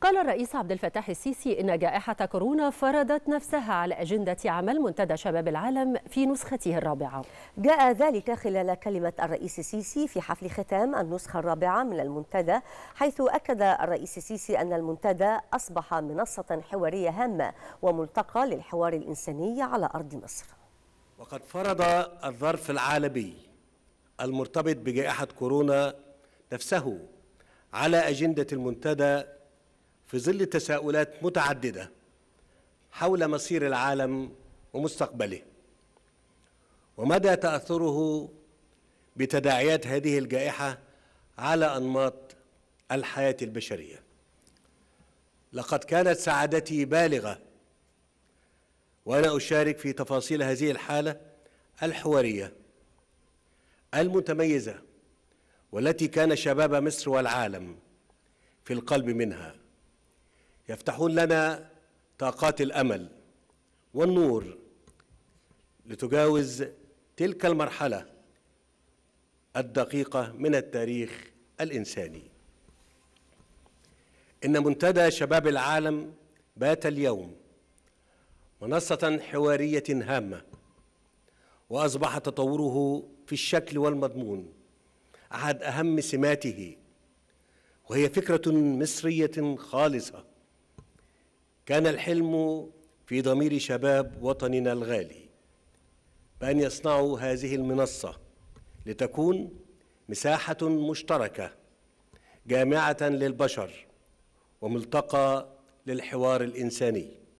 قال الرئيس عبد الفتاح السيسي إن جائحة كورونا فرضت نفسها على أجندة عمل منتدى شباب العالم في نسخته الرابعة جاء ذلك خلال كلمة الرئيس السيسي في حفل ختام النسخة الرابعة من المنتدى حيث أكد الرئيس السيسي أن المنتدى أصبح منصة حوارية هامة وملتقى للحوار الإنساني على أرض مصر وقد فرض الظرف العالمي المرتبط بجائحة كورونا نفسه على أجندة المنتدى في ظل تساؤلات متعددة حول مصير العالم ومستقبله ومدى تأثره بتداعيات هذه الجائحة على أنماط الحياة البشرية لقد كانت سعادتي بالغة وأنا أشارك في تفاصيل هذه الحالة الحوارية المتميزة والتي كان شباب مصر والعالم في القلب منها يفتحون لنا طاقات الامل والنور لتجاوز تلك المرحله الدقيقه من التاريخ الانساني ان منتدى شباب العالم بات اليوم منصه حواريه هامه واصبح تطوره في الشكل والمضمون احد اهم سماته وهي فكره مصريه خالصه كان الحلم في ضمير شباب وطننا الغالي بأن يصنعوا هذه المنصة لتكون مساحة مشتركة جامعة للبشر وملتقى للحوار الإنساني